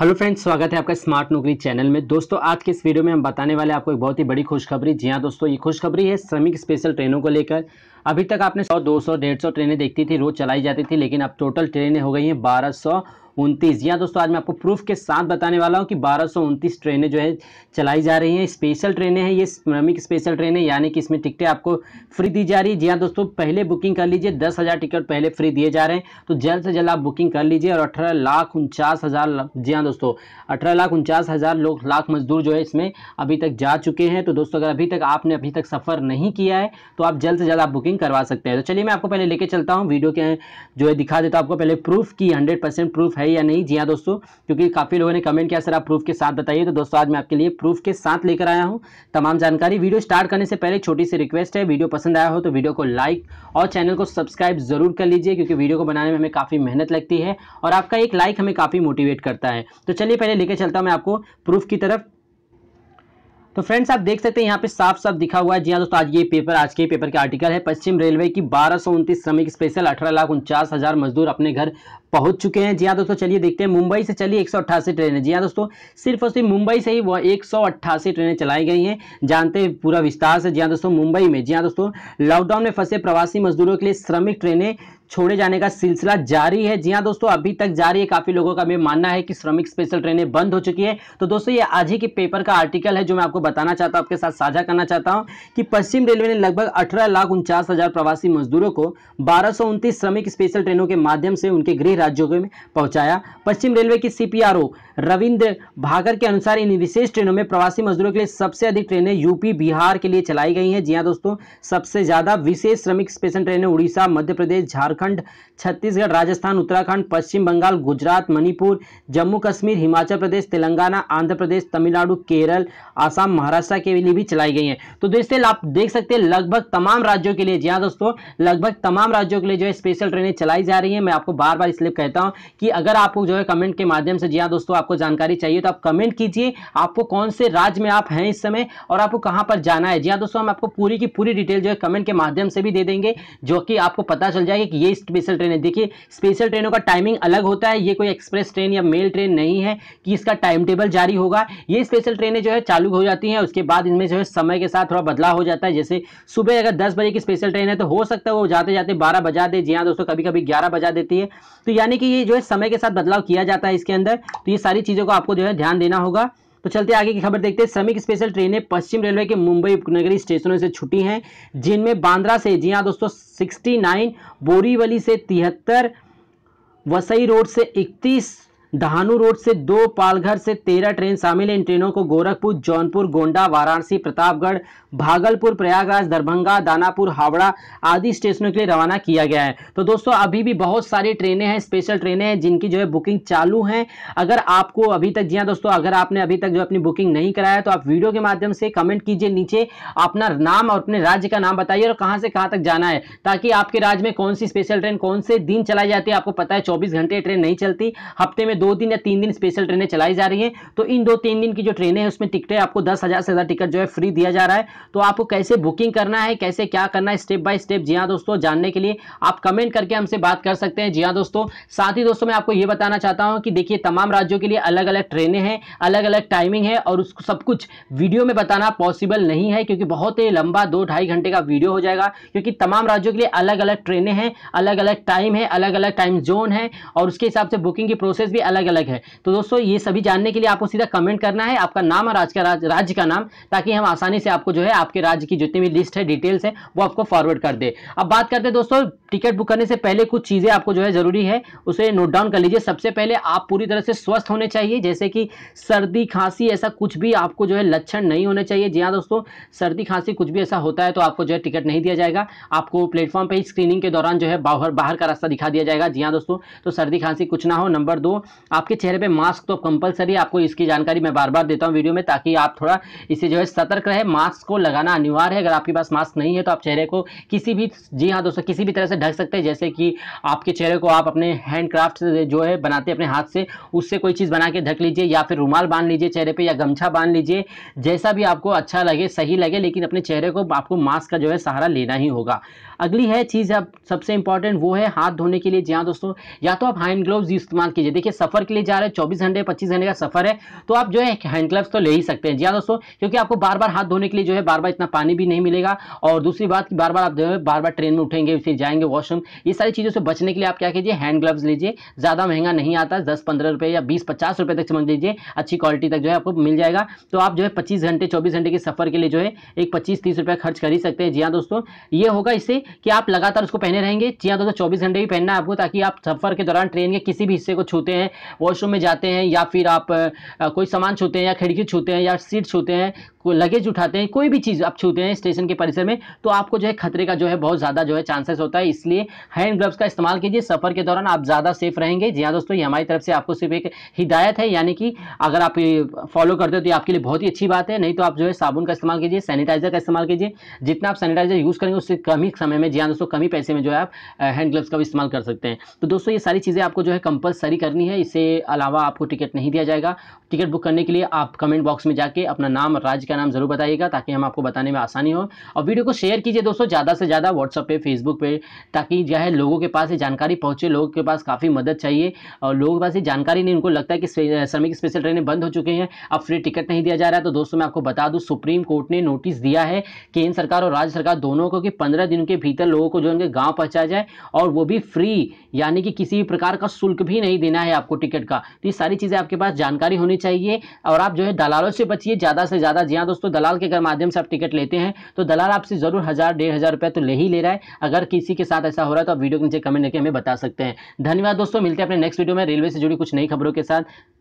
hello friends स्वागत है आपका स्मार्ट नौकरी चैनल में दोस्तों आज के इस वीडियो में हम बताने वाले आपको एक बहुत ही बड़ी खुशखबरी जी हाँ दोस्तों ये खुशखबरी है श्रमिक स्पेशल ट्रेनों को लेकर अभी तक आपने 100, 200, 150 ट्रेनें देखती थी रोज चलाई जाती थी लेकिन अब टोटल ट्रेनें हो गई हैं 1200 उनतीस जी हाँ दोस्तों आज मैं आपको प्रूफ के साथ बताने वाला हूँ कि बारह सौ उनतीस ट्रेनें जो है चलाई जा रही हैं स्पेशल ट्रेनें हैं ये श्रमिक स्पेशल ट्रेनें यानी कि इसमें टिकटें आपको फ्री दी जा रही है जी हाँ दोस्तों पहले बुकिंग कर लीजिए दस हज़ार टिकट पहले फ्री दिए जा रहे हैं तो जल्द से जल्द आप बुकिंग कर लीजिए और अठारह लाख उनचास हज़ार जी हाँ दोस्तों अठारह लाख उनचास हज़ार लोग लाख मजदूर जो है इसमें अभी तक जा चुके हैं तो दोस्तों अगर अभी तक आपने अभी तक सफ़र नहीं किया है तो आप जल्द से जल्द आप बुकिंग करवा सकते हैं तो चलिए मैं आपको पहले लेके चलता हूँ वीडियो के जो है दिखा देता हूँ आपको पहले प्रूफ की हंड्रेड प्रूफ है है या नहीं जी हाँ दोस्तों क्योंकि काफ़ी लोगों ने कमेंट किया सर आप प्रूफ के साथ बताइए तो दोस्तों आज मैं आपके लिए प्रूफ के साथ लेकर आया हूँ तमाम जानकारी वीडियो स्टार्ट करने से पहले छोटी सी रिक्वेस्ट है वीडियो पसंद आया हो तो वीडियो को लाइक और चैनल को सब्सक्राइब जरूर कर लीजिए क्योंकि वीडियो को बनाने में हमें काफ़ी मेहनत लगती है और आपका एक लाइक हमें काफ़ी मोटिवेट करता है तो चलिए पहले लेकर चलता हूँ मैं आपको प्रूफ की तरफ तो फ्रेंड्स आप देख सकते हैं यहाँ पे साफ साफ दिखा हुआ है जी हाँ दोस्तों आज ये पेपर आज के पेपर के आर्टिकल है पश्चिम रेलवे की बारह सौ उनतीस श्रमिक स्पेशल अठारह लाख उनचास हजार मजदूर अपने घर पहुंच चुके हैं जी हाँ दोस्तों चलिए देखते हैं मुंबई से चली एक अट्ठासी ट्रेनें जी हाँ दोस्तों सिर्फ और सिर्फ मुंबई से ही वह एक सौ अट्ठासी ट्रेनें चलाई गई हैं जानते हैं पूरा विस्तार से जी हाँ दोस्तों मुंबई में जी हाँ दोस्तों लॉकडाउन में फंसे प्रवासी मजदूरों के लिए श्रमिक ट्रेनें छोड़े जाने का सिलसिला जारी है जी हाँ दोस्तों अभी तक जारी है काफी लोगों का मेरा मानना है कि श्रमिक स्पेशल ट्रेनें बंद हो चुकी है तो दोस्तों ये आज ही के पेपर का आर्टिकल है जो मैं आपको बताना चाहता हूँ आपके साथ साझा करना चाहता हूँ कि पश्चिम रेलवे ने लगभग अठारह लाख उनचास हजार प्रवासी मजदूरों को बारह श्रमिक स्पेशल ट्रेनों के माध्यम से उनके गृह राज्यों में पहुंचाया पश्चिम रेलवे की सीपीआरओ रविंद्र भागर के अनुसार इन विशेष ट्रेनों में प्रवासी मजदूरों के लिए सबसे अधिक ट्रेनें यूपी बिहार के लिए चलाई गई हैं जी हाँ दोस्तों सबसे ज्यादा विशेष श्रमिक स्पेशल ट्रेनें उड़ीसा मध्य प्रदेश झारखंड झारखंड छत्तीसगढ़ राजस्थान उत्तराखंड पश्चिम बंगाल गुजरात मणिपुर जम्मू कश्मीर हिमाचल प्रदेश तेलंगाना आंध्र प्रदेश तमिलनाडु केरल आसाम महाराष्ट्र के लिए भी चलाई गई है तो दोस्तों आप देख सकते हैं लगभग तमाम राज्यों के लिए जी हाँ दोस्तों लगभग तमाम राज्यों के लिए जो है स्पेशल ट्रेनें चलाई जा रही है मैं आपको बार बार इसलिए कहता हूँ कि अगर आपको जो है कमेंट के माध्यम से जी हाँ दोस्तों आपको जानकारी चाहिए तो आप कमेंट कीजिए आपको कौन से राज्य में आप हैं इस समय और आपको कहाँ पर जाना है जी हाँ दोस्तों हम आपको पूरी की पूरी डिटेल जो है कमेंट के माध्यम से भी दे देंगे जो कि आपको पता चल जाएगा कि ये ये स्पेशल ट्रेन है देखिए स्पेशल ट्रेनों का टाइमिंग अलग होता है ये कोई एक्सप्रेस ट्रेन या मेल ट्रेन नहीं है कि इसका टाइम टेबल जारी होगा ये स्पेशल ट्रेनें जो है चालू हो जाती हैं उसके बाद इनमें जो है समय के साथ थोड़ा बदलाव हो जाता है जैसे सुबह अगर दस बजे की स्पेशल ट्रेन है तो हो सकता है वो जाते जाते बारह बजा दे जी हाँ दोस्तों कभी कभी ग्यारह बजा देती है तो यानी कि ये जो है समय के साथ बदलाव किया जाता है इसके अंदर तो ये सारी चीज़ों को आपको जो है ध्यान देना होगा तो चलते आगे की खबर देखते हैं श्रमिक स्पेशल ट्रेनें पश्चिम रेलवे के मुंबई उपनगरी स्टेशनों से छुट्टी हैं जिनमें बांद्रा से जी हाँ दोस्तों नाइन बोरीवली से तिहत्तर वसई रोड से इकतीस दहानु रोड से दो पालघर से तेरह ट्रेन शामिल है इन ट्रेनों को गोरखपुर जौनपुर गोंडा वाराणसी प्रतापगढ़ भागलपुर प्रयागराज दरभंगा दानापुर हावड़ा आदि स्टेशनों के लिए रवाना किया गया है तो दोस्तों अभी भी बहुत सारी ट्रेनें हैं स्पेशल ट्रेनें हैं जिनकी जो है बुकिंग चालू है अगर आपको अभी तक जी हाँ दोस्तों अगर आपने अभी तक जो अपनी बुकिंग नहीं कराया तो आप वीडियो के माध्यम से कमेंट कीजिए नीचे अपना नाम और अपने राज्य का नाम बताइए और कहाँ से कहाँ तक जाना है ताकि आपके राज्य में कौन सी स्पेशल ट्रेन कौन से दिन चलाई जाती है आपको पता है चौबीस घंटे ट्रेन नहीं चलती हफ्ते में में दो दिन या तीन दिन स्पेशल ट्रेनें चलाई जा रही हैं तो इन दो तीन दिन की जो ट्रेनें हैं उसमें टिकटें आपको दस हज़ार से ज़्यादा टिकट जो है फ्री दिया जा रहा है तो आपको कैसे बुकिंग करना है कैसे क्या करना है स्टेप बाय स्टेप जी हाँ दोस्तों जानने के लिए आप कमेंट करके हमसे बात कर सकते हैं जी हाँ दोस्तों साथ ही दोस्तों मैं आपको ये बताना चाहता हूँ कि देखिए तमाम राज्यों के लिए अलग अलग ट्रेनें हैं अलग अलग टाइमिंग है और उसको सब कुछ वीडियो में बताना पॉसिबल नहीं है क्योंकि बहुत ही लंबा दो ढाई घंटे का वीडियो हो जाएगा क्योंकि तमाम राज्यों के लिए अलग अलग ट्रेनें हैं अलग अलग टाइम है अलग अलग टाइम जोन है और उसके हिसाब से बुकिंग की प्रोसेस भी अलग अलग है तो दोस्तों ये सभी जानने के लिए आपको सीधा कमेंट करना है आपका नाम और आज का राज्य का नाम ताकि हम आसानी से आपको जो है आपके राज्य की जितनी भी लिस्ट है डिटेल्स है वो आपको फॉरवर्ड कर दे अब बात करते हैं दोस्तों टिकट बुक करने से पहले कुछ चीज़ें आपको जो है ज़रूरी है उसे नोट डाउन कर लीजिए सबसे पहले आप पूरी तरह से स्वस्थ होने चाहिए जैसे कि सर्दी खांसी ऐसा कुछ भी आपको जो है लक्षण नहीं होने चाहिए जी हाँ दोस्तों सर्दी खांसी कुछ भी ऐसा होता है तो आपको जो है टिकट नहीं दिया जाएगा आपको प्लेटफॉर्म पर ही स्क्रीनिंग के दौरान जो है बाहर बाहर का रास्ता दिखा दिया जाएगा जी हाँ दोस्तों तो सर्दी खांसी कुछ ना हो नंबर दो आपके चेहरे पे मास्क तो कंपलसरी आपको इसकी जानकारी मैं बार बार देता हूँ वीडियो में ताकि आप थोड़ा इससे जो है सतर्क रहे मास्क को लगाना अनिवार्य है अगर आपके पास मास्क नहीं है तो आप चेहरे को किसी भी जी हाँ दोस्तों किसी भी तरह से ढक सकते हैं जैसे कि आपके चेहरे को आप अपने हैंडक्राफ्ट जो है बनाते अपने हाथ से उससे कोई चीज़ बना के ढक लीजिए या फिर रूमाल बांध लीजिए चेहरे पर या गमछा बांध लीजिए जैसा भी आपको अच्छा लगे सही लगे लेकिन अपने चेहरे को आपको मास्क का जो है सहारा लेना ही होगा अगली है चीज़ अब सबसे इंपॉर्टेंट वो है हाथ धोने के लिए जी हाँ दोस्तों या तो आप हैंड ग्लोव इस्तेमाल कीजिए देखिए सब सफर के लिए जा रहे हैं चौबीस घंटे पच्चीस घंटे का सफर है तो आप जो है हैंड ग्लव्स तो ले ही सकते हैं जी हाँ दोस्तों क्योंकि आपको बार बार हाथ धोने के लिए जो है बार बार इतना पानी भी नहीं मिलेगा और दूसरी बात की बार बार आप जो है बार बार ट्रेन में उठेंगे फिर जाएंगे वॉशरूम ये सारी चीज़ों से बचने के लिए आप क्या कीजिए हैंड ग्लव्स लीजिए ज़्यादा महंगा नहीं आता दस पंद्रह रुपये या बीस पचास रुपए तक समझ लीजिए अच्छी क्वालिटी तक जो है आपको मिल जाएगा तो आप जो है पच्चीस घंटे चौबीस घंटे के सफर के लिए जो है एक पच्चीस तीस रुपया खर्च कर ही सकते हैं जी हाँ दोस्तों ये होगा इससे कि आप लगातार उसको पहने रहेंगे जी हाँ दोस्तों चौबीस घंटे भी पहनना है आपको ताकि आप सफर के दौरान ट्रेन के किसी भी हिस्से को छूते हैं वॉशरूम में जाते हैं या फिर आप कोई सामान छूते हैं या खिड़की छूते हैं या सीट छूते हैं लगेज उठाते हैं कोई भी चीज़ आप छूते हैं स्टेशन के परिसर में तो आपको जो है खतरे का जो है बहुत ज़्यादा जो है चांसेस होता है इसलिए हैंड ग्लव्स का इस्तेमाल कीजिए सफ़र के दौरान आप ज़्यादा सेफ रहेंगे जी हाँ दोस्तों ये हमारी तरफ से आपको सिर्फ एक हिदायत है यानी कि अगर आप फॉलो करते हो तो आपके लिए बहुत ही अच्छी बात है नहीं तो आप जो है साबुन का इस्तेमाल कीजिए सैनिटाइजर का इस्तेमाल कीजिए जितना आप सैनिटाइजर यूज़ करेंगे उससे कम ही समय में जी हाँ दोस्तों कम ही पैसे में जो है आप हैंड ग्लव्स का इस्तेमाल कर सकते हैं तो दोस्तों ये सारी चीज़ें आपको जो है कंपलसरी करनी है से अलावा आपको टिकट नहीं दिया जाएगा टिकट बुक करने के लिए आप कमेंट बॉक्स में जाके अपना नाम और राज्य का नाम जरूर बताइएगा ताकि हम आपको बताने में आसानी हो और वीडियो को शेयर कीजिए दोस्तों ज़्यादा से ज़्यादा व्हाट्सअप पे फेसबुक पे ताकि जो है लोगों के पास ये जानकारी पहुँचे लोगों के पास काफ़ी मदद चाहिए और लोगों के पास ये जानकारी नहीं उनको लगता है कि श्रमिक स्पेशल ट्रेनें बंद हो चुकी हैं अब फ्री टिकट नहीं दिया जा रहा है तो दोस्तों मैं आपको बता दूँ सुप्रीम कोर्ट ने नोटिस दिया है केंद्र सरकार और राज्य सरकार दोनों को कि पंद्रह दिन के भीतर लोगों को जो उनके गाँव पहुँचाया जाए और वो भी फ्री यानी कि किसी भी प्रकार का शुल्क भी नहीं देना है आपको आपको टिकट का तो ये सारी चीज़ें आपके पास जानकारी होनी चाहिए और आप जो है दलालों से बचिए ज़्यादा से ज़्यादा जी हाँ दोस्तों दलाल के अगर माध्यम से आप टिकट लेते हैं तो दलाल आपसे ज़रूर हज़ार डेढ़ हज़ार रुपया तो ले ही ले रहा है अगर किसी के साथ ऐसा हो रहा है तो आप वीडियो के नीचे कमेंट करके हमें बता सकते हैं धन्यवाद दोस्तों मिलते हैं अपने नेक्स्ट वीडियो में रेलवे से जुड़ी कुछ नई खबरों के साथ